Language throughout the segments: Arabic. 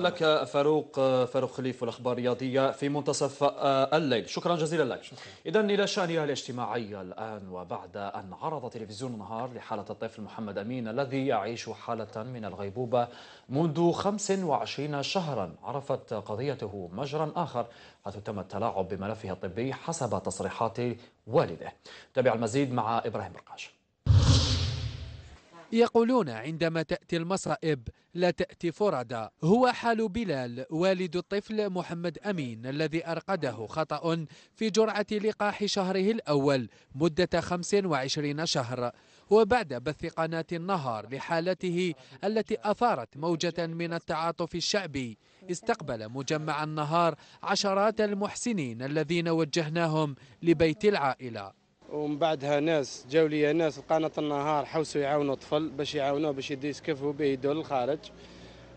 لك فاروق فاروق خليف والاخبار الرياضيه في منتصف الليل شكرا جزيلا لك اذا الى شانها الاجتماعي الان وبعد ان عرض تلفزيون النهار لحاله الطفل محمد امين الذي يعيش حاله من الغيبوبه منذ 25 شهرا عرفت قضيته مجرا اخر حيث تم التلاعب بملفه الطبي حسب تصريحات والده تابع المزيد مع ابراهيم برقاش يقولون عندما تأتي المصائب لا تأتي فردا هو حال بلال والد الطفل محمد أمين الذي أرقده خطأ في جرعة لقاح شهره الأول مدة 25 شهر وبعد بث قناة النهار لحالته التي أثارت موجة من التعاطف الشعبي استقبل مجمع النهار عشرات المحسنين الذين وجهناهم لبيت العائلة ومن بعدها ناس جاو لي ناس لقانا النهار حوسوا يعاونوا طفل باش يعاونوه باش يديسكفوا به يدور للخارج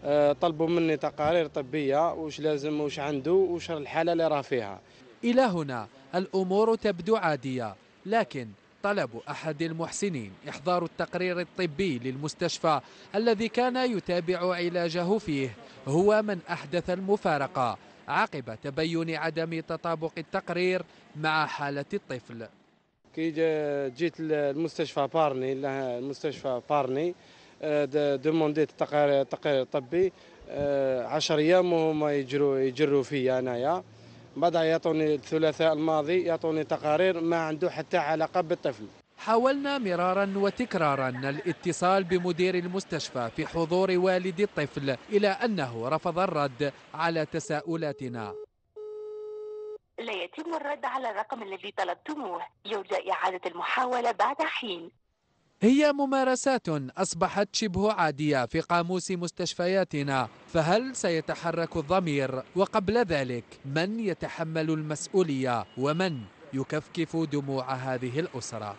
آه، طلبوا مني تقارير طبيه واش لازم واش عنده واش الحاله اللي راه فيها الى هنا الامور تبدو عاديه لكن طلب احد المحسنين احضار التقرير الطبي للمستشفى الذي كان يتابع علاجه فيه هو من احدث المفارقه عقب تبين عدم تطابق التقرير مع حاله الطفل كي جيت للمستشفى بارني المستشفى بارني آه، دومونديت التقرير الطبي طبي 10 آه، ايام وهما يجروا يجروا فيا انايا بعد يعطوني الثلاثاء الماضي يعطوني تقارير ما عنده حتى علاقه بالطفل حاولنا مرارا وتكرارا الاتصال بمدير المستشفى في حضور والد الطفل الى انه رفض الرد على تساؤلاتنا يتم الرد على الرقم الذي طلبتموه يرجى إعادة المحاولة بعد حين هي ممارسات أصبحت شبه عادية في قاموس مستشفياتنا فهل سيتحرك الضمير وقبل ذلك من يتحمل المسؤولية ومن يكفكف دموع هذه الأسرة